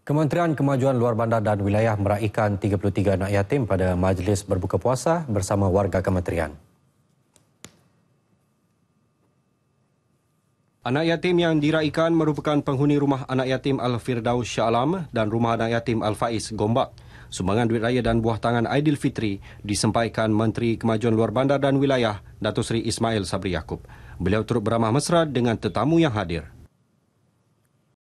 Kementerian Kemajuan Luar Bandar dan Wilayah meraihkan 33 anak yatim pada majlis berbuka puasa bersama warga kementerian. Anak yatim yang diraihkan merupakan penghuni rumah anak yatim Al-Firdaus Shah Alam dan rumah anak yatim Al-Faiz Gombak. Sumbangan duit raya dan buah tangan Aidilfitri disampaikan Menteri Kemajuan Luar Bandar dan Wilayah, Datuk Seri Ismail Sabri Yaakob. Beliau turut beramah mesra dengan tetamu yang hadir.